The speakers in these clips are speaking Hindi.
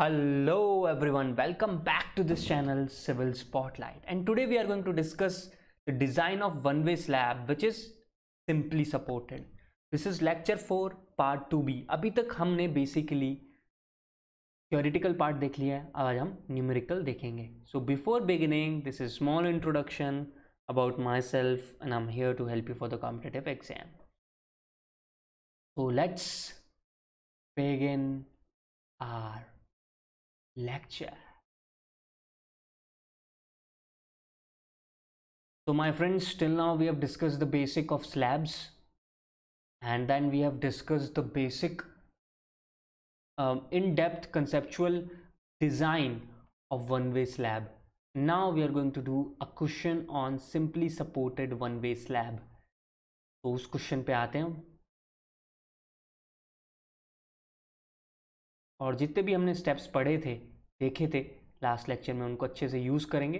Hello everyone, welcome back to this channel Civil Spotlight and today we are going to discuss the design of one-way slab which is simply supported. This is lecture 4 part 2b. अभी तक हमने basically theoretical part देख लिया है आज numerical देखेंगे. So before beginning this is small introduction about myself and I'm here to help you for the competitive exam. So let's begin our lecture. So my friends, till now we have discussed the basic of slabs and then we have discussed the basic um, in-depth conceptual design of one-way slab. Now we are going to do a cushion on simply supported one-way slab. So, us question pe आते और जितने भी हमने स्टेप्स पढ़े थे देखे थे लास्ट लेक्चर में उनको अच्छे से यूज़ करेंगे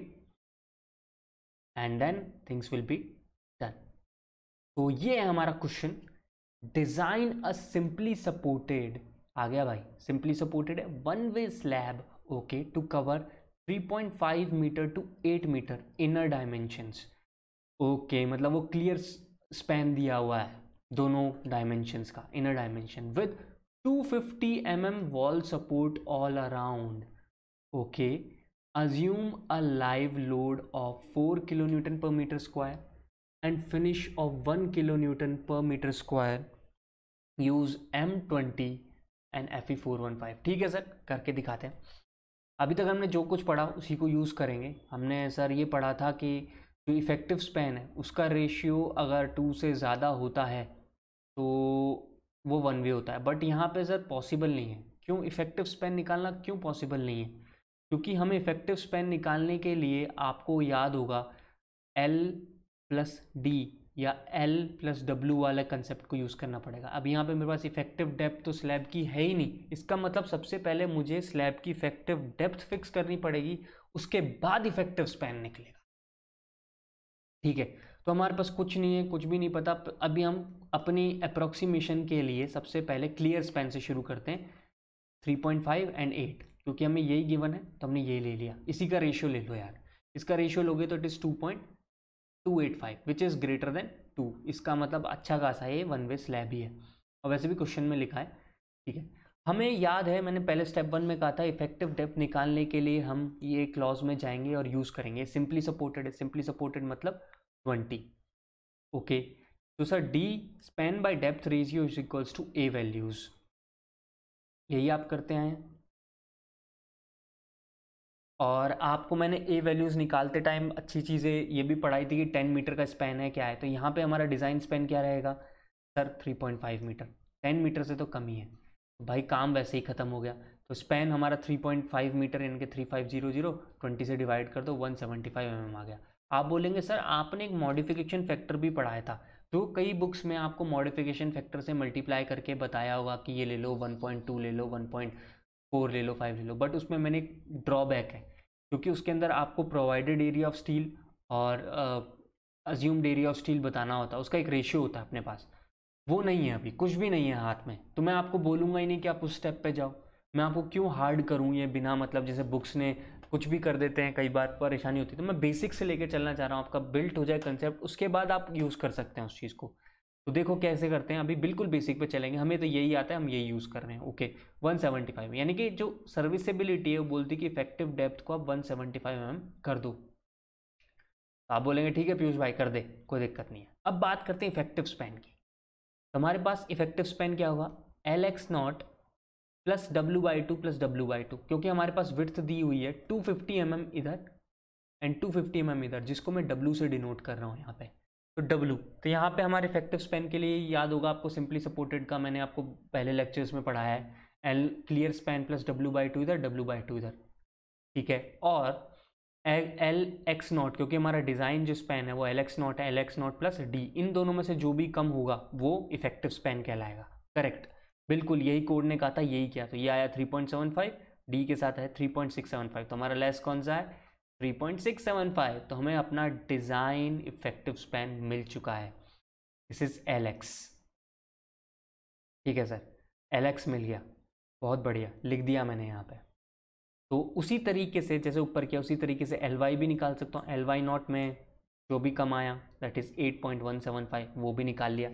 and then things will be done तो ये है हमारा question design a simply supported आ गया भाई सिंपली सपोर्टेड है one way slab okay to cover 3.5 metre to 8 metre inner dimensions okay मतलब वो क्लियर स्पैन दिया हुआ है दोनों डायमेंशंस का inner dimension with 250 mm wall support all around. Okay, assume a live load of 4 kilonewton per meter square and finish of 1 kilonewton per meter square. Use M20 and F E four one five ठीक है सर करके दिखाते हैं अभी तक हमने जो कुछ पढ़ा उसी को यूज़ करेंगे हमने सर ये पढ़ा था कि जो इफ़ेक्टिव स्पैन है उसका रेशियो अगर टू से ज़्यादा होता है तो वो वन वे होता है बट यहाँ पे सर पॉसिबल नहीं है क्यों इफेक्टिव स्पेन निकालना क्यों पॉसिबल नहीं है क्योंकि हमें इफेक्टिव स्पेन निकालने के लिए आपको याद होगा एल प्लस डी या एल प्लस डब्ल्यू वाला कंसेप्ट को यूज़ करना पड़ेगा अब यहाँ पे मेरे पास इफेक्टिव डेप्थ तो स्लैब की है ही नहीं इसका मतलब सबसे पहले मुझे स्लैब की इफेक्टिव डेप्थ फिक्स करनी पड़ेगी उसके बाद इफेक्टिव स्पैन निकलेगा ठीक है तो हमारे पास कुछ नहीं है कुछ भी नहीं पता तो अभी हम अपनी अप्रोक्सीमेशन के लिए सबसे पहले क्लियर स्पेन से शुरू करते हैं three point five and eight क्योंकि हमें यही गिवन है तो हमने यही ले लिया इसी का रेशियो ले लो यार इसका रेशियो लोगे तो it is two point two eight five which is greater than two इसका मतलब अच्छा खासा है वन वे स्लैब ही है और वैसे भी क्वेश्चन में लिखा है ठीक है हमें याद है मैंने पहले स्टेप वन में कहा था इफेक्टिव डेप्थ निकालने के लिए हम ये क्लॉज में जाएंगे और यूज़ करेंगे सिंपली सपोर्टेड है सिंपली सपोर्टेड मतलब ट्वेंटी ओके तो sir the span by depth ratio is equals to a values यही आप करते हैं और आपको मैंने ए वैल्यूज़ निकालते टाइम अच्छी चीज़ें ये भी पढ़ाई थी कि टेन मीटर का स्पेन है क्या है तो यहाँ पे हमारा डिज़ाइन स्पेन क्या रहेगा sir three point five metre ten metre से तो कम ही है तो भाई काम वैसे ही ख़त्म हो गया तो स्पेन हमारा थ्री पॉइंट फाइव मीटर यानी कि three five zero zero twenty से डिवाइड कर दो one seventy five M M आ गया आप बोलेंगे सर आपने एक मॉडिफिकेशन फैक्टर भी पढ़ाया था तो कई बुक्स में आपको मॉडिफिकेशन फैक्टर से मल्टीप्लाई करके बताया होगा कि ये ले लो 1.2 ले लो 1.4 ले लो 5 ले लो बट उसमें मैंने एक ड्रॉबैक है क्योंकि उसके अंदर आपको प्रोवाइडेड एरिया ऑफ स्टील और अज्यूम्ड एरिया ऑफ स्टील बताना होता है उसका एक रेशियो होता है अपने पास वो नहीं है अभी कुछ भी नहीं है हाथ में तो मैं आपको बोलूँगा ही नहीं कि आप उस स्टेप पर जाओ मैं आपको क्यों हार्ड करूँ ये बिना मतलब जैसे बुक्स ने कुछ भी कर देते हैं कई बार परेशानी होती है तो मैं बेसिक से लेकर चलना चाह रहा हूँ आपका बिल्ट हो जाए कंसेप्ट उसके बाद आप यूज़ कर सकते हैं उस चीज़ को तो देखो कैसे करते हैं अभी बिल्कुल बेसिक पे चलेंगे हमें तो यही आता है हम यही यूज़ कर रहे हैं ओके 175 यानी कि जो सर्विसेबिलिटी है वो बोलती है कि इफेक्टिव डेप्थ को आप 175 सेवेंटी एम कर दो तो आप बोलेंगे ठीक है पीयूष भाई कर दे कोई दिक्कत नहीं है अब बात करते हैं इफेक्टिव स्पैन की तो हमारे पास इफेक्टिव स्पैन क्या होगा L X nought plus W by two plus W by to क्योंकि हमारे पास विर्थ दी हुई है टू फिफ्टी एम एम इधर and to fifty M M इधर जिसको मैं डब्ल्यू से डिनोट कर रहा हूँ यहाँ पे तो डब्ल्यू तो यहाँ पे हमारे इफेक्टिव स्पेन के लिए याद होगा आपको सिंपली सपोर्टेड का मैंने आपको पहले लेक्चर्स में पढ़ाया है L clear span plus W by two इधर डब्ल्यू बाई टू इधर ठीक है और एल एक्स नॉट क्योंकि हमारा डिज़ाइन जो स्पेन है वो एल एक्स नॉट है L X nought plus D इन दोनों में से जो भी कम होगा वो इफेक्टिव स्पेन कहलाएगा करेक्ट बिल्कुल यही कोड ने कहा था यही किया तो ये आया 3.75 डी के साथ है 3.675 तो हमारा लेस कौन सा है 3.675 तो हमें अपना डिज़ाइन इफेक्टिव स्पैन मिल चुका है दिस इज़ एल एक्स ठीक है सर एल एक्स मिल गया बहुत बढ़िया लिख दिया मैंने यहाँ पे तो उसी तरीके से जैसे ऊपर किया उसी तरीके से एल वाई भी निकाल सकता हूँ एल वाई नॉट में जो भी कम आया दैट इज़ 8.175 वो भी निकाल लिया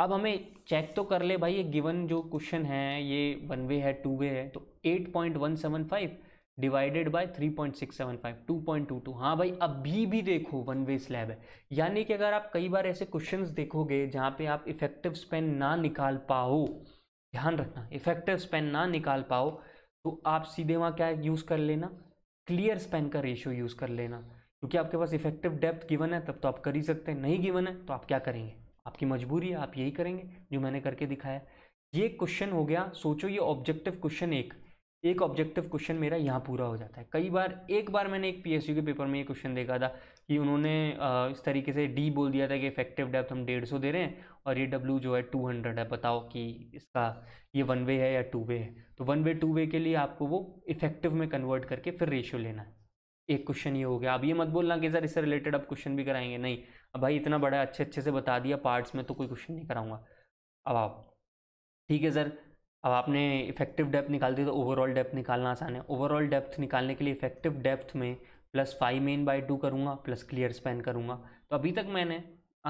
अब हमें चेक तो कर ले भाई ये गिवन जो क्वेश्चन है ये वन वे है टू वे है तो 8.175 डिवाइडेड बाय 3.675 2.22 हाँ भाई अभी भी देखो वन वे स्लैब है यानी कि अगर आप कई बार ऐसे क्वेश्चंस देखोगे जहाँ पे आप इफेक्टिव स्पेन ना निकाल पाओ ध्यान रखना इफेक्टिव स्पेन ना निकाल पाओ तो आप सीधे वहाँ क्या यूज़ कर लेना क्लियर स्पेन का रेशियो यूज़ कर लेना क्योंकि आपके पास इफेक्टिव डेप्थ गिवन है तब तो आप कर ही सकते हैं नहीं गिवन है तो आप क्या करेंगे आपकी मजबूरी है आप यही करेंगे जो मैंने करके दिखाया ये क्वेश्चन हो गया सोचो ये ऑब्जेक्टिव क्वेश्चन एक एक ऑब्जेक्टिव क्वेश्चन मेरा यहाँ पूरा हो जाता है कई बार एक बार मैंने एक पीएसयू के पेपर में ये क्वेश्चन देखा था कि उन्होंने इस तरीके से डी बोल दिया था कि इफेक्टिव डेप्थ हम डेढ़ सौ दे रहे हैं और ये डब्ल्यू जो है टू हंड्रेड है बताओ कि इसका ये वन वे है या टू वे है तो वन वे टू वे के लिए आपको वो इफेक्टिव में कन्वर्ट करके फिर रेशियो लेना है एक क्वेश्चन ये हो गया अब ये मत बोलना कि सर इससे रिलेटेड आप क्वेश्चन भी कराएंगे नहीं अब भाई इतना बड़ा अच्छे अच्छे से बता दिया पार्ट्स में तो कोई क्वेश्चन नहीं कराऊंगा अब आप ठीक है सर अब आपने इफेक्टिव डेप्थ निकाल दी तो ओवरऑल डेप्थ निकालना आसान है ओवरऑल डेप्थ निकालने के लिए इफेक्टिव डेप्थ में plus five main by two करूँगा प्लस क्लियर स्पेन करूँगा तो अभी तक मैंने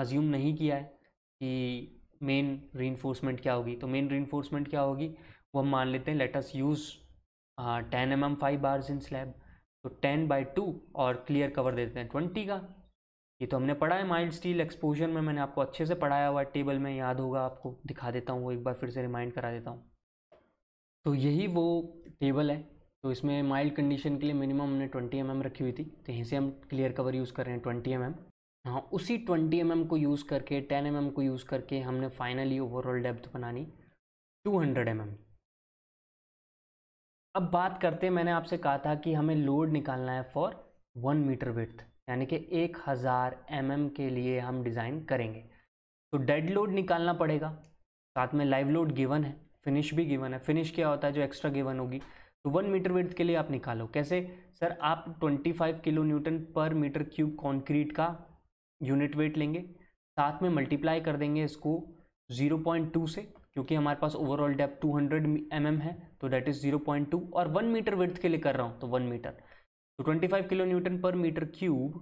अज्यूम नहीं किया है कि मेन रीइन्फोर्समेंट क्या होगी तो मेन रीइन्फोर्समेंट क्या होगी वो हम मान लेते हैं let's use ten M M five bars in slab तो टेन बाई टू और क्लियर कवर देते हैं ट्वेंटी का ये तो हमने पढ़ा है माइल्ड स्टील एक्सपोजर में मैंने आपको अच्छे से पढ़ाया हुआ है टेबल में याद होगा आपको दिखा देता हूँ वो एक बार फिर से रिमाइंड करा देता हूँ तो यही वो टेबल है तो इसमें माइल्ड कंडीशन के लिए मिनिमम हमने 20 एम mm रखी हुई थी तो यहीं से हम क्लियर कवर यूज़ कर रहे हैं 20 एम mm. हाँ उसी 20 एम mm को यूज़ करके 10 एम mm को यूज़ करके हमने फाइनली ओवरऑल डेप्थ बनानी 200 हंड्रेड mm. अब बात करते मैंने आपसे कहा था कि हमें लोड निकालना है फॉर वन मीटर विथ यानी कि एक हज़ार एम के लिए हम डिज़ाइन करेंगे तो डेड लोड निकालना पड़ेगा साथ में लाइव लोड गिवन है फिनिश भी गिवन है फिनिश क्या होता है जो एक्स्ट्रा गिवन होगी तो वन मीटर विथ के लिए आप निकालो कैसे सर आप 25 kilo newton per metre cube concrete का यूनिट वेट लेंगे साथ में मल्टीप्लाई कर देंगे इसको 0.2 से क्योंकि हमारे पास ओवरऑल डेप्थ 200 एम mm है तो डेट इज़ 0.2 और वन मीटर विर्थ के लिए कर रहा हूँ तो वन मीटर तो 25 kilo newton per metre cube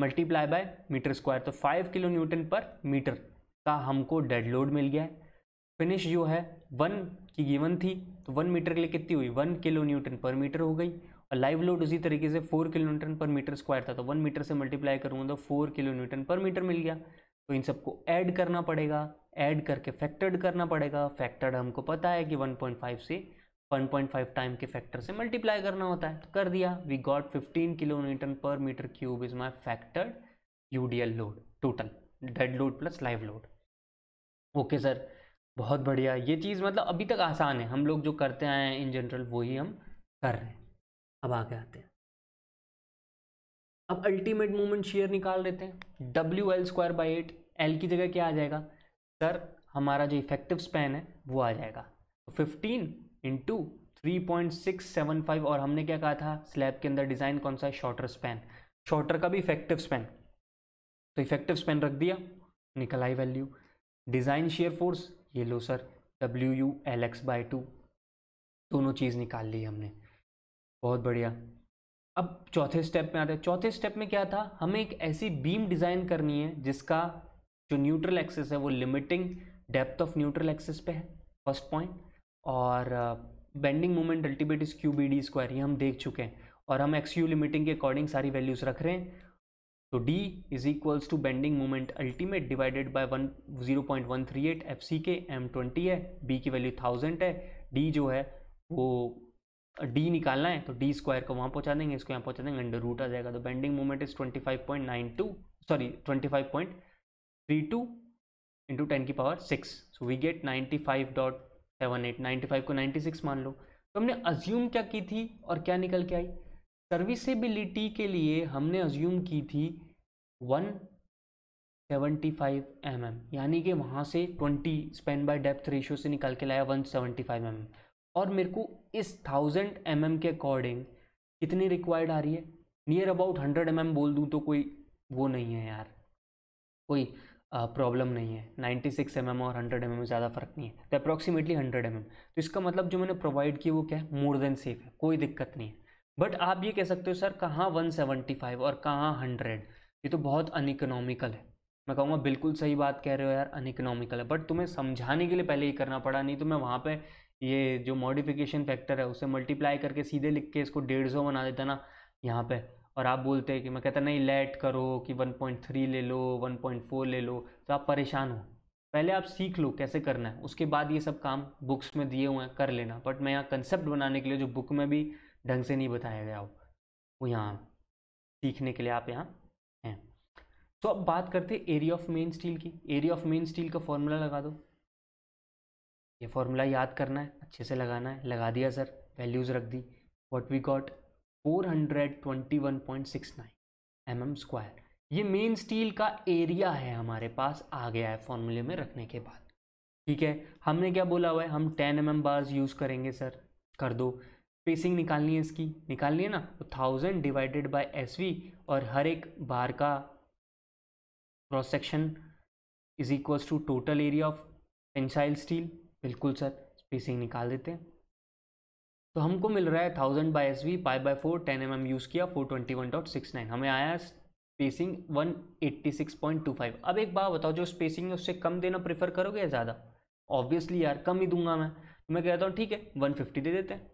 multiply by metre square तो 5 किलो न्यूटन पर मीटर का हमको डेड लोड मिल गया है फिनिश जो है वन की गिवन थी तो वन मीटर के लिए कितनी हुई one kilo newton per metre हो गई और लाइव लोड उसी तरीके से four kilo newton per metre square था तो वन मीटर से मल्टीप्लाई करूँगा तो four kilo newton per metre मिल गया तो इन सबको ऐड करना पड़ेगा ऐड करके फैक्टर्ड करना पड़ेगा फैक्टर्ड हमको पता है कि वन से 1.5 टाइम के फैक्टर से मल्टीप्लाई करना होता है तो कर दिया we got 15 kilo newton per metre cube is my factored UDL load total dead load plus live load okay sir बहुत बढ़िया ये चीज़ मतलब अभी तक आसान है हम लोग जो करते आए हैं इन जनरल वही हम कर रहे हैं अब आगे आते हैं अब अल्टीमेट मोमेंट शेयर निकाल लेते हैं W L square by eight L की जगह क्या आ जाएगा सर हमारा जो इफेक्टिव स्पेन है वो आ जाएगा 15 तो fifteen into three point six seven five और हमने क्या कहा था स्लैब के अंदर डिज़ाइन कौन सा है शॉर्टर स्पैन शॉर्टर का भी इफेक्टिव स्पैन तो इफेक्टिव स्पैन रख दिया निकल आई वैल्यू डिज़ाइन शेयर फोर्स ये लो sir W U L X by two दोनों चीज़ निकाल ली हमने बहुत बढ़िया अब चौथे स्टेप में आते हैं चौथे स्टेप में क्या था हमें एक ऐसी बीम डिज़ाइन करनी है जिसका जो न्यूट्रल एक्सेस है वो limiting depth of neutral axis पे है फर्स्ट पॉइंट और bending moment ultimate is Q B D square ये हम देख चुके हैं और हम एक्स यू लिमिटिंग के अकॉर्डिंग सारी वैल्यूज़ रख रहे हैं तो d is equals to bending moment ultimate divided by one zero point one three eight F C K M twenty है b की वैल्यू थाउजेंड है d जो है वो d निकालना है तो d स्क्वायर को वहाँ पहुँचा देंगे इसको यहाँ पहुँचा देंगे अंडर रूट आ जाएगा तो bending moment is twenty five point nine two sorry twenty five point three two into ten की power six so we get ninety five dot seven eight ninety five को नाइन्टी सिक्स मान लो तो हमने अज्यूम क्या की थी और क्या निकल के आई सर्विसेबिलिटी के लिए हमने अज्यूम की थी one seventy five M M यानी कि वहाँ से twenty span by depth ratio से निकाल के लाया one seventy five M M और मेरे को इस थाउजेंड एम एम के अकॉर्डिंग कितनी रिक्वायर्ड आ रही है near about hundred M M बोल दूँ तो कोई वो नहीं है यार कोई प्रॉब्लम नहीं है 96 सिक्स mm और 100 एम mm में ज़्यादा फर्क नहीं है तो अप्रॉक्सीमेटली 100 एम mm तो इसका मतलब जो मैंने प्रोवाइड किया वो क्या है मोर देन सेफ है कोई दिक्कत नहीं है बट आप ये कह सकते हो सर कहाँ 175 और कहाँ 100 ये तो बहुत अनइकोनॉमिकल है मैं कहूँगा बिल्कुल सही बात कह रहे हो यार अनइकोनॉमिकल है बट तुम्हें समझाने के लिए पहले ये करना पड़ा नहीं तो मैं वहाँ पर ये जो मॉडिफिकेशन फैक्टर है उसे मल्टीप्लाई करके सीधे लिख के इसको डेढ़ सौ बना देता ना यहाँ पर और आप बोलते हैं कि मैं कहता नहीं लेट करो कि 1.3 ले लो 1.4 ले लो तो आप परेशान हो पहले आप सीख लो कैसे करना है उसके बाद ये सब काम बुक्स में दिए हुए हैं कर लेना बट मैं यहाँ कंसेप्ट बनाने के लिए जो बुक में भी ढंग से नहीं बताया गया हो वो यहाँ सीखने के लिए आप यहाँ हैं तो अब बात करते हैं एरिया ऑफ मेन स्टील की एरिया ऑफ मेन स्टील का फॉर्मूला लगा दो ये फॉर्मूला याद करना है अच्छे से लगाना है लगा दिया सर वैल्यूज़ रख दी what we got 421.69 mm square ये मेन स्टील का एरिया है हमारे पास आ गया है फॉर्मूले में रखने के बाद ठीक है हमने क्या बोला हुआ है हम 10 एम mm बार्स यूज़ करेंगे सर कर दो स्पेसिंग निकालनी है इसकी निकालनी है ना तो थाउजेंड डिवाइडेड बाय एस और हर एक बार का cross section is equals to total area of tensile steel बिल्कुल सर स्पेसिंग निकाल देते हैं तो हमको मिल रहा है thousand by S V five by four ten M M use किया four twenty one dot six nine हमें आया spacing one eighty six point two five अब एक बात बताओ जो स्पेसिंग है उससे कम देना प्रेफर करोगे या ज़्यादा ऑब्वियसली यार कम ही दूंगा मैं तो मैं कहता हूँ ठीक है वन फिफ्टी दे देते हैं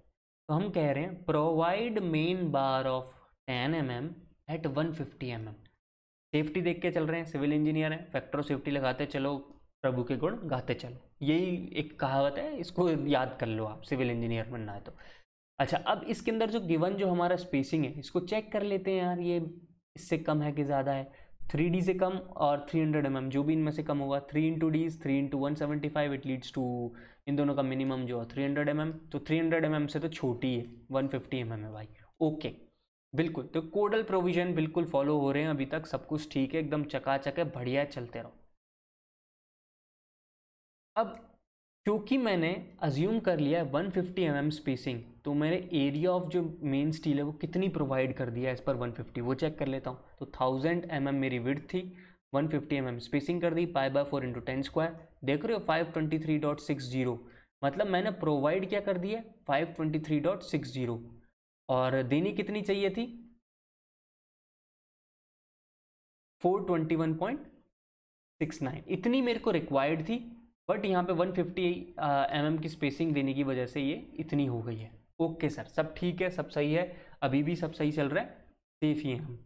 तो हम कह रहे हैं provide main bar of ten M M at one fifty M M safety देख के चल रहे हैं सिविल इंजीनियर हैं फैक्टर ऑफ सेफ्टी लगाते चलो प्रभु के गुण गाते चलो यही एक कहावत है इसको याद कर लो आप सिविल इंजीनियर बनना है तो अच्छा अब इसके अंदर जो गिवन जो हमारा स्पेसिंग है इसको चेक कर लेते हैं यार ये इससे कम है कि ज़्यादा है थ्री डी से कम और थ्री हंड्रेड एम एम जो भी इनमें से कम होगा three into D's three into one seventy five it leads to इन दोनों का मिनिमम जो है थ्री हंड्रेड एम एम तो थ्री हंड्रेड एम एम से तो छोटी है वन फिफ्टी एम एम है भाई ओके बिल्कुल तो कोडल प्रोविजन बिल्कुल फॉलो हो रहे हैं अभी तक सब कुछ ठीक है एकदम चकाचक है बढ़िया चलते रहो अब क्योंकि मैंने अज्यूम कर लिया है 150 फिफ्टी mm स्पेसिंग तो मेरे एरिया ऑफ जो मेन स्टील है वो कितनी प्रोवाइड कर दिया है इस पर 150 वो चेक कर लेता हूँ तो 1000 mm मेरी विड थी 150 फिफ्टी mm स्पेसिंग कर दी pi by four into ten square देख रहे हो five twenty three dot six zero मतलब मैंने प्रोवाइड क्या कर दिया five twenty three dot six zero और देनी कितनी चाहिए थी four twenty one point six nine इतनी मेरे को रिक्वायर्ड थी बट यहाँ पे 150 फिफ्टी mm की स्पेसिंग देने की वजह से ये इतनी हो गई है ओके सर सब ठीक है सब सही है अभी भी सब सही चल रहा है सेफ ही हैं हम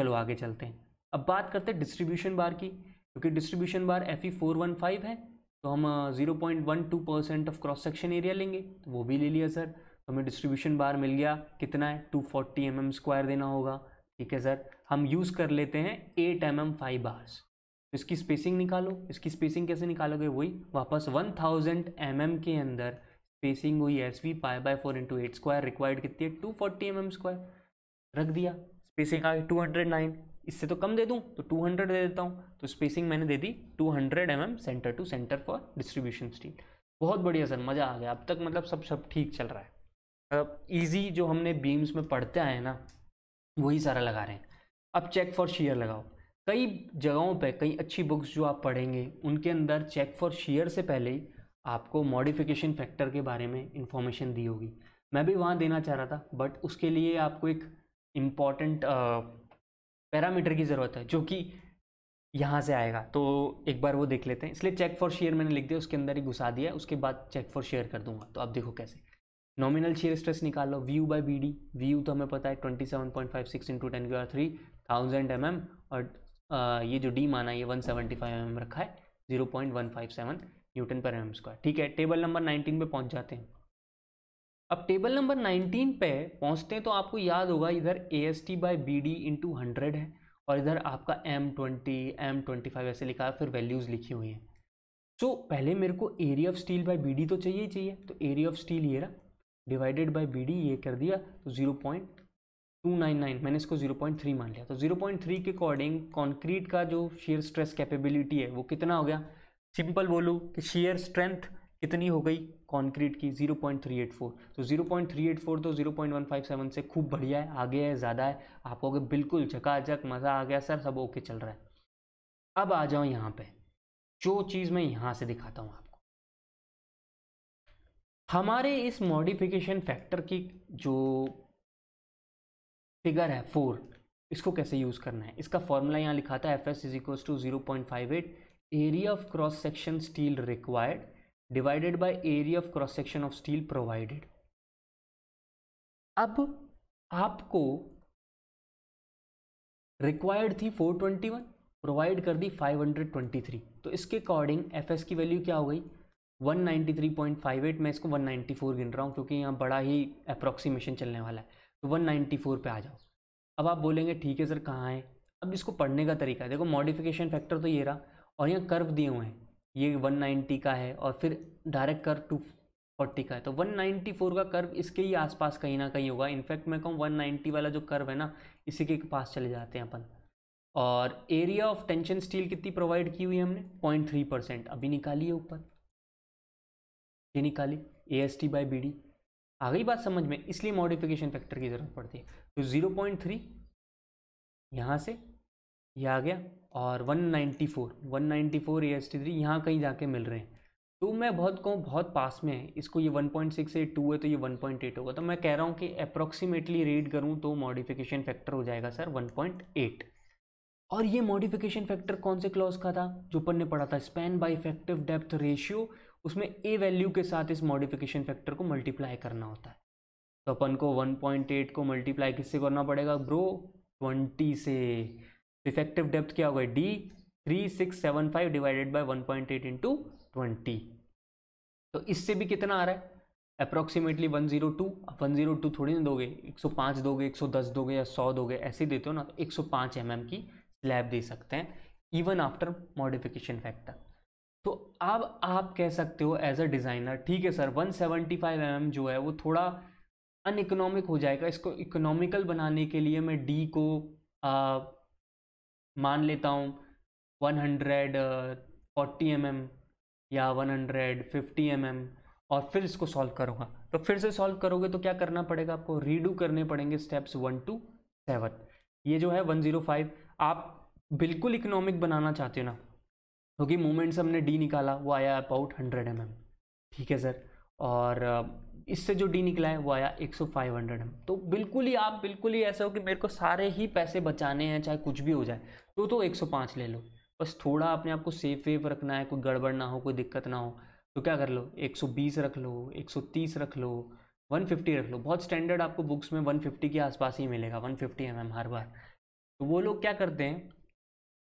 चलो आगे चलते हैं अब बात करते हैं डिस्ट्रीब्यूशन बार की क्योंकि distribution bar F E four one five है तो हम zero point one two percent of cross section area लेंगे तो वो भी ले लिया सर तो हमें डिस्ट्रीब्यूशन बार मिल गया कितना है two forty M M square देना होगा ठीक है सर हम यूज़ कर लेते हैं eight M M five bars इसकी स्पेसिंग निकालो इसकी स्पेसिंग कैसे निकालोगे वही वापस 1000 थाउजेंड mm के अंदर स्पेसिंग हुई S V pi by four into eight square required कितनी है two forty M M square रख दिया स्पेसिंग आ गई टू हंड्रेड नाइन इससे तो कम दे दूँ तो टू हंड्रेड दे देता हूँ तो स्पेसिंग मैंने दे दी two hundred M M centre to centre for distribution steel बहुत बढ़िया सर मज़ा आ गया अब तक मतलब सब सब ठीक चल रहा है अब ईजी जो हमने बीम्स में पढ़ते आए ना वही सारा लगा रहे हैं अब चेक फॉर शेयर लगाओ कई जगहों पे कई अच्छी बुक्स जो आप पढ़ेंगे उनके अंदर चेक फॉर शेयर से पहले आपको मॉडिफिकेशन फैक्टर के बारे में इंफॉर्मेशन दी होगी मैं भी वहाँ देना चाह रहा था बट उसके लिए आपको एक इम्पॉर्टेंट पैरामीटर की ज़रूरत है जो कि यहाँ से आएगा तो एक बार वो देख लेते हैं इसलिए चेक फॉर शेयर मैंने लिख दिया उसके अंदर ही घुसा दिया उसके बाद चेक फॉर शेयर कर दूंगा तो आप देखो कैसे नॉमिनल शेयर स्ट्रेस निकाल लो V U by B D V U तो हमें पता है twenty seven point five six into ten की R three thousand M M और ये जो डी माना ये 175 सेवेंटी mm रखा है 0.157 न्यूटन पर एम स्क्वायर ठीक है टेबल नंबर 19 पे पहुंच जाते हैं अब टेबल नंबर 19 पे पहुंचते हैं तो आपको याद होगा इधर A S T by B D into hundred है और इधर आपका M twenty M twenty five ऐसे लिखा है फिर वैल्यूज़ लिखी हुई हैं सो so, पहले मेरे को area of steel by B D तो चाहिए ही चाहिए तो एरिया ऑफ स्टील ये रहा डिवाइडेड बाई बी डी ये कर दिया तो जीरो पॉइंट 299 मैंने इसको 0.3 मान लिया तो 0.3 के अकॉर्डिंग कंक्रीट का जो शेयर स्ट्रेस कैपेबिलिटी है वो कितना हो गया सिंपल बोलूँ कि शेयर स्ट्रेंथ कितनी हो गई कंक्रीट की 0.384 तो 0.384 तो 0.157 से खूब बढ़िया है आगे है ज़्यादा है आपको अगर बिल्कुल झकाझक मज़ा आ गया सर सब ओके चल रहा है अब आ जाओ यहाँ पर जो चीज़ मैं यहाँ से दिखाता हूँ आपको हमारे इस मॉडिफिकेशन फैक्टर की जो फिगर है फोर इसको कैसे यूज़ करना है इसका फॉर्मूला यहाँ लिखा था F S is equal to zero point five eight area of cross section steel required divided by area of cross section of steel provided अब आपको रिक्वायर्ड थी 421 प्रोवाइड कर दी 523 तो इसके अकॉर्डिंग एफ एस की वैल्यू क्या हो गई 193.58 मैं इसको 194 गिन रहा हूँ क्योंकि यहाँ बड़ा ही अप्रॉक्सीमेशन चलने वाला है तो 194 पे आ जाओ अब आप बोलेंगे ठीक है सर कहाँ है अब इसको पढ़ने का तरीका है देखो मॉडिफिकेशन फैक्टर तो ये रहा और यहाँ कर्व दिए हुए हैं ये 190 का है और फिर डायरेक्ट कर्व टू फोर्टी का है तो फोर का कर्व इसके ही पास कहीं ना कहीं होगा इनफैक्ट मैं कहूँ नाइन्टी वाला जो कर्व है ना इसी के पास चले जाते हैं अपन और एरिया ऑफ टेंशन स्टील कितनी प्रोवाइड की हुई है हमने पॉइंट थ्री परसेंट अभी निकाली है ऊपर ये निकाली A S T by B D आ गई बात समझ में इसलिए मॉडिफिकेशन फैक्टर की ज़रूरत पड़ती है तो ज़ीरो पॉइंट थ्री यहाँ से ये आ गया और 194 194 ए एस टी थ्री यहाँ कहीं जाके मिल रहे हैं तो मैं बहुत कहूँ बहुत पास में है इसको ये पॉइंट टू है तो ये 1.8 होगा तो मैं कह रहा हूँ कि अप्रोक्सीमेटली रीड करूँ तो मॉडिफिकेशन फैक्टर हो जाएगा सर 1.8 और ये मॉडिफिकेशन फैक्टर कौन से क्लॉज का था जो पन्ने ने पढ़ा था span by effective depth ratio उसमें ए वैल्यू के साथ इस मॉडिफिकेशन फैक्टर को मल्टीप्लाई करना होता है तो अपन को 1.8 को मल्टीप्लाई किससे करना पड़ेगा ब्रो 20 से इफेक्टिव तो डेप्थ क्या होगा D three six seven five divided by one point eight into twenty तो इससे भी कितना आ रहा है approximately one zero two one zero two थोड़ी ना दोगे एक सौ पाँच दोगे एक सौ दस दोगे या सौ दोगे ऐसे देते हो ना तो एक सौ पाँच एम एम की स्लैब दे सकते हैं इवन आफ्टर मॉडिफिकेशन फैक्टर तो अब आप कह सकते हो एज अ डिज़ाइनर ठीक है सर 175 सेवेंटी mm जो है वो थोड़ा अन इकोनॉमिक हो जाएगा इसको इकोनॉमिकल बनाने के लिए मैं डी को आ, मान लेता हूँ one hundred forty M M या one hundred fifty M M और फिर इसको सॉल्व करूँगा तो फिर से सॉल्व करोगे तो क्या करना पड़ेगा आपको रीडू करने पड़ेंगे स्टेप्स वन टू सेवन ये जो है वन ज़ीरो फाइव आप बिल्कुल इकोनॉमिक बनाना चाहते हो ना क्योंकि मोमेंट से हमने डी निकाला वो आया अबाउट हंड्रेड एम ठीक है सर और इससे जो डी निकला है वो आया एक सौ फाइव हंड्रेड एम तो बिल्कुल ही आप बिल्कुल ही ऐसे हो कि मेरे को सारे ही पैसे बचाने हैं चाहे कुछ भी हो जाए तो तो एक सौ पाँच ले लो बस थोड़ा अपने आप को सेफ वेफ रखना है कोई गड़बड़ ना हो कोई दिक्कत ना हो तो क्या कर लो एक सौ बीस रख लो एक सौ तीस रख लो वन फिफ्टी रख लो बहुत स्टैंडर्ड आपको बुक्स में वन फिफ्टी के आसपास ही मिलेगा वन फिफ्टी एम एम हर बार तो वो लोग क्या करते हैं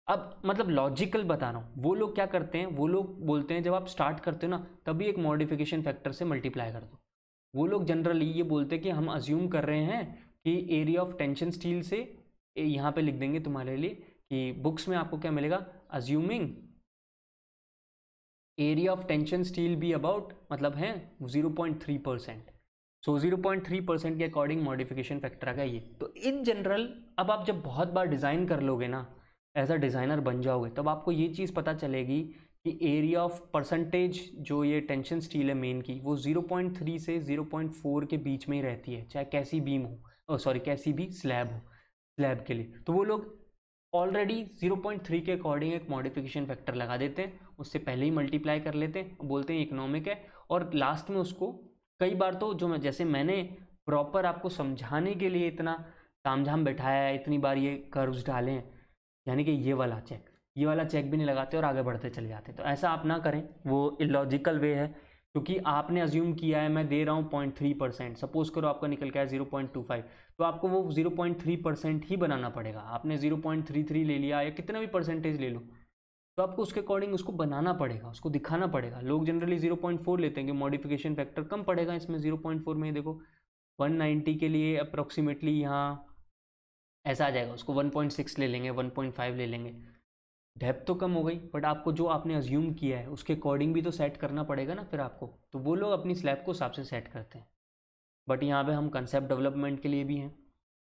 अब मतलब लॉजिकल बता रहा हूँ वो लोग क्या करते हैं वो लोग बोलते हैं जब आप स्टार्ट करते हो ना तभी एक मॉडिफिकेशन फैक्टर से मल्टीप्लाई कर दो वो लोग जनरली ये बोलते हैं कि हम अज्यूम कर रहे हैं कि एरिया ऑफ टेंशन स्टील से यहाँ पे लिख देंगे तुम्हारे लिए कि बुक्स में आपको क्या मिलेगा assuming area of tension steel be about मतलब है zero point three percent so zero point three percent के अकॉर्डिंग मॉडिफिकेशन फैक्टर आ गया ये तो इन जनरल अब आप जब बहुत बार डिज़ाइन कर लोगे ना एज अ डिज़ाइनर बन जाओगे तब आपको ये चीज़ पता चलेगी कि एरिया ऑफ परसेंटेज जो ये टेंशन स्टील है मेन की वो 0.3 से 0.4 के बीच में ही रहती है चाहे कैसी बीम हो सॉरी कैसी भी स्लैब हो स्लैब के लिए तो वो लोग ऑलरेडी 0.3 के अकॉर्डिंग एक मॉडिफिकेशन फैक्टर लगा देते हैं उससे पहले ही मल्टीप्लाई कर लेते हैं बोलते हैं इकोनॉमिक है और लास्ट में उसको कई बार तो जो मैं जैसे मैंने प्रॉपर आपको समझाने के लिए इतना तामझाम बैठाया है इतनी बार ये कर्व्स डाले हैं यानी कि ये वाला चेक ये वाला चेक भी नहीं लगाते और आगे बढ़ते चले जाते तो ऐसा आप ना करें वो इलॉजिकल वे है क्योंकि आपने अज्यूम किया है मैं दे रहा हूँ पॉइंट थ्री परसेंट सपोज करो आपका निकल के है जीरो पॉइंट टू फाइव तो आपको वो जीरो पॉइंट थ्री परसेंट ही बनाना पड़ेगा आपने जीरो पॉइंट थ्री थ्री ले लिया या कितना भी परसेंटेज ले लो तो आपको उसके अकॉर्डिंग उसको बनाना पड़ेगा उसको दिखाना पड़ेगा लोग जनरली जीरो पॉइंट फोर लेते हैं कि मॉडिफिकेशन फैक्टर कम पड़ेगा इसमें जीरो पॉइंट फोर में देखो वन नाइन्टी के लिए अप्रोक्सीमेटली यहाँ ऐसा आ जाएगा उसको 1.6 ले लेंगे 1.5 ले लेंगे डेप्थ तो कम हो गई बट आपको जो आपने अज्यूम किया है उसके अकॉर्डिंग भी तो सेट करना पड़ेगा ना फिर आपको तो वो लोग अपनी स्लैब को हिसाब से सेट करते हैं बट यहाँ पे हम कंसेप्ट डेवलपमेंट के लिए भी हैं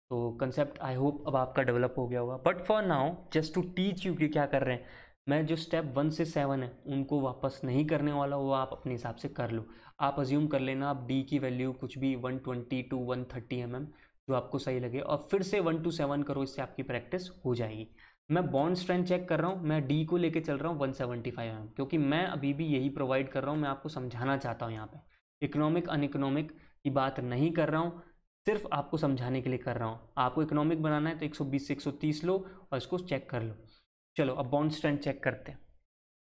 तो कंसेप्ट आई होप अब आपका डेवलप हो गया होगा but for now just to teach you कि क्या कर रहे हैं मैं जो स्टेप वन से सेवन है उनको वापस नहीं करने वाला वो आप अपने हिसाब से कर लो आप अज्यूम कर लेना आप डी की वैल्यू कुछ भी one twenty to one thirty M जो आपको सही लगे और फिर से वन टू सेवन करो इससे आपकी प्रैक्टिस हो जाएगी मैं बॉन्ड स्ट्रेंथ चेक कर रहा हूँ मैं डी को लेकर चल रहा हूँ वन सेवेंटी फाइव एम क्योंकि मैं अभी भी यही प्रोवाइड कर रहा हूँ मैं आपको समझाना चाहता हूँ यहाँ पर इकोनॉमिक अन इकोनॉमिक की बात नहीं कर रहा हूँ सिर्फ आपको समझाने के लिए कर रहा हूँ आपको इकोनॉमिक बनाना है तो 120 से 130 लो और इसको चेक कर लो चलो अब बॉन्ड स्ट्रेंथ चेक करते हैं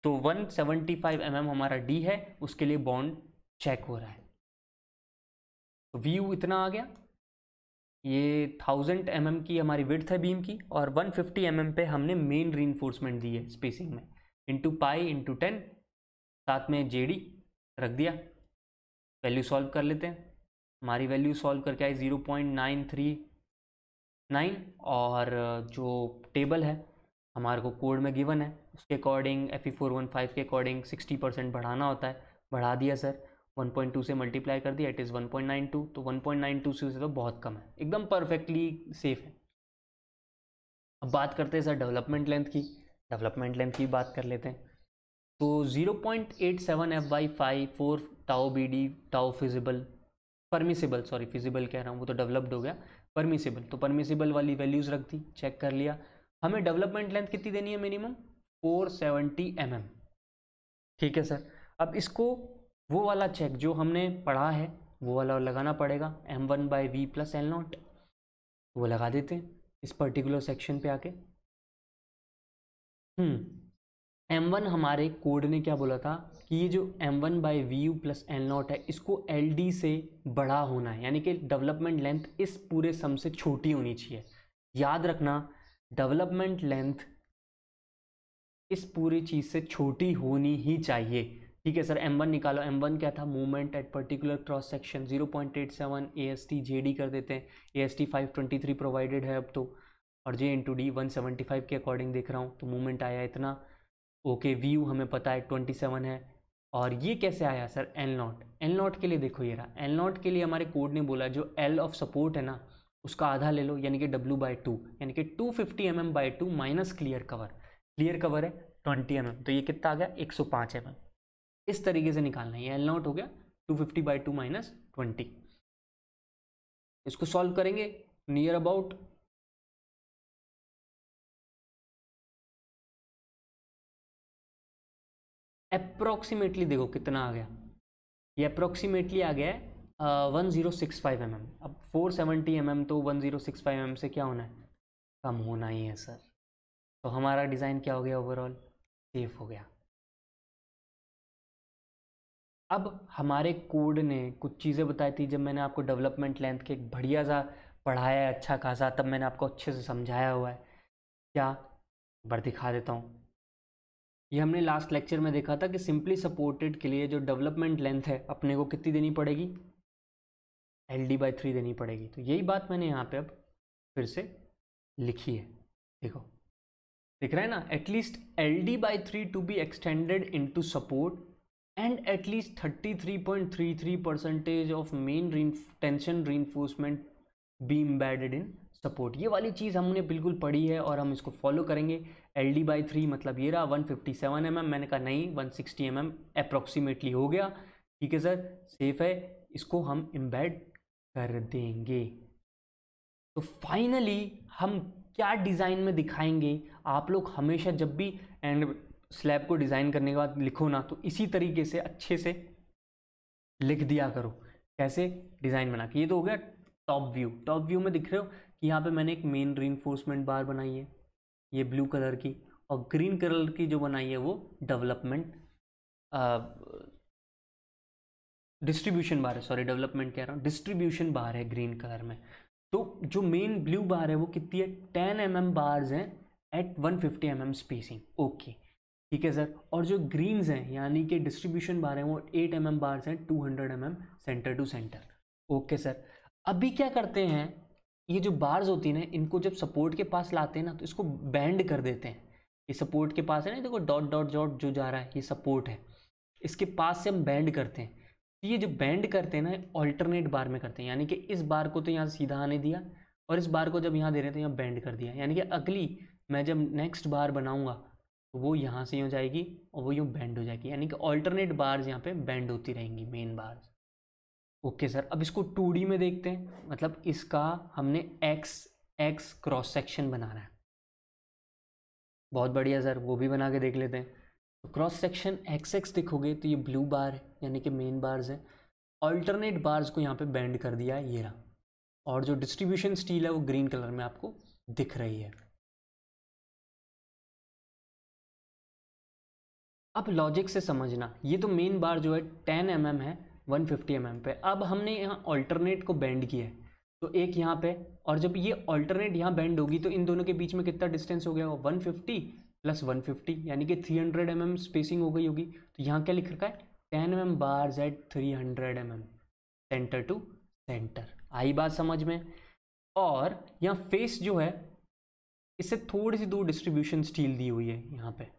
तो 175 सेवेंटी mm हमारा डी है उसके लिए बॉन्ड चेक हो रहा है वी यू इतना आ गया ये थाउजेंड एम mm की हमारी विड्थ है बीम की और वन फिफ्टी एम पे हमने मेन इन्फोर्समेंट दी है स्पेसिंग में इंटू पाई इंटू टेन साथ में जे रख दिया वैल्यू सॉल्व कर लेते हैं हमारी वैल्यू सॉल्व करके आई zero point nine three nine और जो टेबल है हमारे को कोड में गिवन है उसके according F E four one five के अकॉर्डिंग सिक्सटी परसेंट बढ़ाना होता है बढ़ा दिया सर 1.2 से मल्टीप्लाई कर दिया इट इज़ 1.92 तो 1.92 से तो बहुत कम है एकदम परफेक्टली सेफ है अब बात करते हैं सर डेवलपमेंट लेंथ की डेवलपमेंट लेंथ की बात कर लेते हैं तो 0.87 point eight seven F by five four tau B D tau feasible permissible sorry feasible कह रहा हूँ वो तो डेवलप्ड हो गया परमिसिबल तो परमिसिबल वाली वैल्यूज़ रख दी चेक कर लिया हमें डेवलपमेंट लेंथ कितनी देनी है मिनिमम 470 सेवेंटी mm ठीक है सर अब इसको वो वाला चेक जो हमने पढ़ा है वो वाला लगाना पड़ेगा M one by V plus L naught वो लगा देते हैं इस पर्टिकुलर सेक्शन पे आके हम्म एम वन हमारे कोड ने क्या बोला था कि ये जो M one by V U plus L naught है इसको एल डी से बड़ा होना है यानी कि डेवलपमेंट लेंथ इस पूरे सम से छोटी होनी चाहिए याद रखना डेवलपमेंट लेंथ इस पूरी चीज़ से छोटी होनी ही चाहिए ठीक है सर एम वन निकालो एम वन क्या था moment at particular cross section zero point eight seven A S T J D कर देते हैं A S T five twenty three provided है अब तो और J into D one seventy five के अकॉर्डिंग देख रहा हूँ तो मूवमेंट आया इतना ओके वी यू हमें पता है ट्वेंटी सेवन है और ये कैसे आया sir L naught L naught के लिए देखो ये रहा एल नॉट के लिए हमारे कोड ने बोला जो एल ऑफ सपोर्ट है ना उसका आधा ले लो यानी कि डब्ल्यू बाई टू यानी कि two fifty M M by two minus clear cover clear cover है ट्वेंटी एम एम तो ये कितना आ गया एक सौ पाँच एम एम इस तरीके से निकालना है एल नॉट हो गया two fifty by two minus twenty इसको सॉल्व करेंगे नियर अबाउट अप्रोक्सीमेटली देखो कितना आ गया ये अप्रोक्सीमेटली आ गया है one zero six five M M अब फोर सेवेंटी एम एम तो one zero six five M M से क्या होना है कम होना ही है सर तो हमारा डिज़ाइन क्या हो गया ओवरऑल सेफ हो गया अब हमारे कोड ने कुछ चीज़ें बताई थी जब मैंने आपको डेवलपमेंट लेंथ के एक बढ़िया सा पढ़ाया है अच्छा खासा तब मैंने आपको अच्छे से समझाया हुआ है क्या बार दिखा देता हूँ ये हमने लास्ट लेक्चर में देखा था कि सिंपली सपोर्टेड के लिए जो डेवलपमेंट लेंथ है अपने को कितनी देनी पड़ेगी एल डी बाई थ्री देनी पड़ेगी तो यही बात मैंने यहाँ पे अब फिर से लिखी है देखो दिख रहा है ना at least L D by three to be extended in to support and at least thirty three point three three percentage of main tension reinforcement be embedded in support ये वाली चीज़ हमने बिल्कुल पढ़ी है और हम इसको फॉलो करेंगे एल डी बाई थ्री मतलब ये रहा one fifty seven M M मैंने कहा नहीं one sixty M M approximately हो गया ठीक है सर सेफ है इसको हम इम्बेड कर देंगे तो फाइनली हम क्या डिज़ाइन में दिखाएंगे आप लोग हमेशा जब भी एंड स्लैब को डिज़ाइन करने के बाद लिखो ना तो इसी तरीके से अच्छे से लिख दिया करो कैसे डिज़ाइन बना के ये तो हो गया टॉप व्यू टॉप व्यू में दिख रहे हो कि यहाँ पे मैंने एक मेन रीनफोर्समेंट बार बनाई है ये ब्लू कलर की और ग्रीन कलर की जो बनाई है वो डेवलपमेंट डिस्ट्रीब्यूशन बार है सॉरी डेवलपमेंट कह रहा हूँ डिस्ट्रीब्यूशन बार है ग्रीन कलर में तो जो मेन ब्लू बार है वो कितनी है टेन एम एम बार्स हैं at one fifty M M spacing okay ठीक है सर और जो ग्रीन्स हैं यानी कि डिस्ट्रीब्यूशन बार हैं वो 8 एम एम बार्स हैं 200 hundred mm, centre to centre okay sir अभी क्या करते हैं ये जो बार्स होती हैं ना इनको जब सपोर्ट के पास लाते हैं ना तो इसको बैंड कर देते हैं ये सपोर्ट के पास है ना देखो डॉट डॉट डॉट जो जा रहा है ये सपोर्ट है इसके पास से हम बैंड करते हैं तो ये जो बैंड करते हैं ना ऑल्टरनेट बार में करते हैं यानी कि इस बार को तो यहाँ सीधा आने दिया और इस बार को जब यहाँ दे रहे हैं तो यहाँ बैंड कर दिया यानी कि अगली मैं जब नेक्स्ट बार बनाऊँगा वो यहाँ से यूँ जाएगी और वो यूँ बैंड हो जाएगी यानी कि ऑल्टरनेट बार्स यहाँ पे बैंड होती रहेंगी मेन बार्स ओके सर अब इसको टू में देखते हैं मतलब इसका हमने एक्स एक्स क्रॉस सेक्शन बनाना है बहुत बढ़िया सर वो भी बना के देख लेते हैं तो क्रॉस सेक्शन एक्स एक्स दिखोगे तो ये ब्लू बार है यानी कि मेन बार्स हैं ऑल्टरनेट बार्स को यहाँ पे बैंड कर दिया है ये रहा और जो डिस्ट्रीब्यूशन स्टील है वो ग्रीन कलर में आपको दिख रही है अब लॉजिक से समझना ये तो मेन बार जो है टेन एम mm है वन फिफ्टी एम पे अब हमने यहाँ ऑल्टरनेट को बैंड किया है तो एक यहाँ पे और जब ये ऑल्टरनेट यहाँ बैंड होगी तो इन दोनों के बीच में कितना डिस्टेंस हो गया होगा one fifty plus one fifty यानी कि three hundred M M spacing हो गई होगी तो यहाँ क्या लिख रखा है ten M M bar Z three hundred M M centre to centre आई बात समझ में और यहाँ फेस जो है इससे थोड़ी सी दूर डिस्ट्रीब्यूशन स्टील दी हुई है यहाँ पर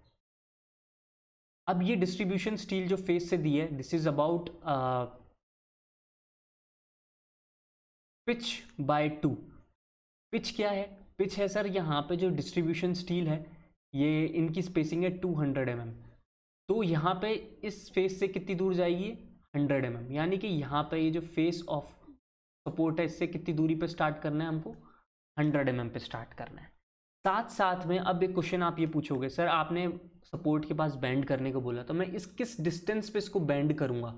अब ये डिस्ट्रीब्यूशन स्टील जो फेस से दी है this is about pitch by two pitch क्या है पिच है सर यहाँ पे जो डिस्ट्रीब्यूशन स्टील है ये इनकी स्पेसिंग है टू हंड्रेड एम एम तो यहाँ पे इस फेस से कितनी दूर जाएगी हंड्रेड एम एम यानी कि यहाँ पे ये जो फेस ऑफ सपोर्ट है इससे कितनी दूरी पे स्टार्ट करना है हमको हंड्रेड एम एम पे स्टार्ट करना है साथ साथ में अब एक क्वेश्चन आप ये पूछोगे सर आपने सपोर्ट के पास बैंड करने को बोला तो मैं इस किस डिस्टेंस पे इसको बैंड करूँगा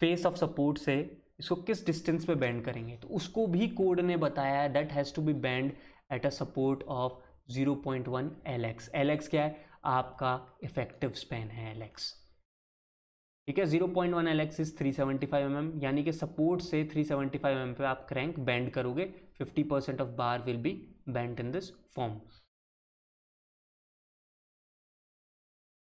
फेस ऑफ सपोर्ट से इसको किस डिस्टेंस पे बैंड करेंगे तो उसको भी कोड ने बताया है that has to be bent at a support of 0.1 point one L X L X क्या है आपका इफेक्टिव स्पेन है एल एक्स ठीक है 0.1 point one L X is three seventy five M M यानी कि सपोर्ट से 375 सेवेंटी फाइव एम पे आप क्रैंक बैंड करोगे 50% of bar will be bent in this form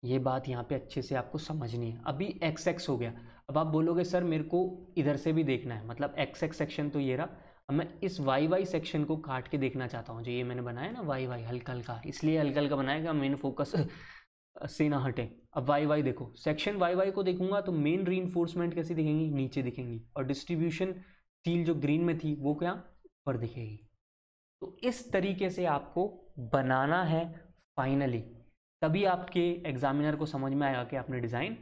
ये बात यहाँ पे अच्छे से आपको समझनी है अभी एक्स एक्स हो गया अब आप बोलोगे सर मेरे को इधर से भी देखना है मतलब एक्स एक्स सेक्शन तो ये रहा अब मैं इस वाई वाई सेक्शन को काट के देखना चाहता हूँ जो ये मैंने बनाया ना वाई वाई हल्का हल्का इसलिए हल्का हल्का बनाएगा मेन फोकस से ना हटे अब वाई वाई देखो सेक्शन वाई वाई को देखूंगा तो मेन री कैसी दिखेंगी नीचे दिखेंगी और डिस्ट्रीब्यूशन स्टील जो ग्रीन में थी वो क्या ऊपर दिखेगी तो इस तरीके से आपको बनाना है फाइनली तभी आपके एग्जामिनर को समझ में आएगा कि आपने डिज़ाइन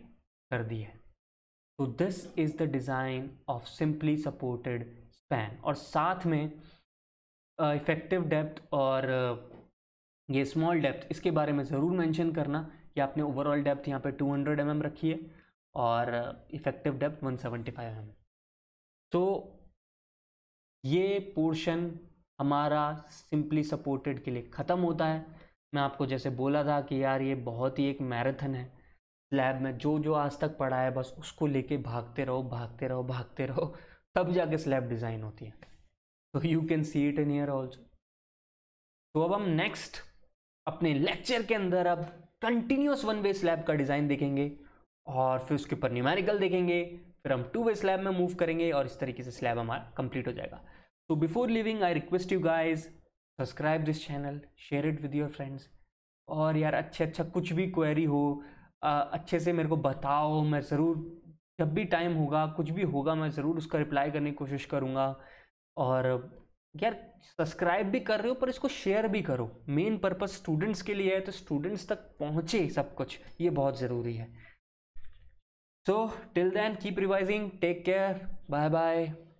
कर दी है तो this is the design of simply supported span और साथ में इफेक्टिव डेप्थ और uh, ये स्मॉल डेप्थ इसके बारे में ज़रूर मेंशन करना कि आपने ओवरऑल डेप्थ यहाँ पे 200 हंड्रेड mm रखी है और इफेक्टिव डेप्थ 175 सेवेंटी mm. तो ये पोर्शन हमारा सिंपली सपोर्टेड के लिए ख़त्म होता है मैं आपको जैसे बोला था कि यार ये बहुत ही एक मैराथन है लैब में जो जो आज तक पढ़ा है बस उसको लेके भागते रहो भागते रहो भागते रहो तब जाके स्लैब डिज़ाइन होती है तो you can see it in here also तो अब हम नेक्स्ट अपने लेक्चर के अंदर अब कंटिन्यूस वन वे स्लैब का डिज़ाइन देखेंगे और फिर उसके ऊपर न्यूमेरिकल देखेंगे फिर हम टू वे स्लैब में मूव करेंगे और इस तरीके से स्लैब हमारा कंप्लीट हो जाएगा तो before leaving I request you guys subscribe this channel share it with your friends और यार अच्छे अच्छा कुछ भी क्वेरी हो आ, अच्छे से मेरे को बताओ मैं ज़रूर जब भी टाइम होगा कुछ भी होगा मैं ज़रूर उसका रिप्लाई करने की कोशिश करूँगा और यार सब्सक्राइब भी कर रहे हो पर इसको शेयर भी करो मेन पर्पज़ स्टूडेंट्स के लिए है तो स्टूडेंट्स तक पहुँचे सब कुछ ये बहुत ज़रूरी है so till then keep revising take care bye bye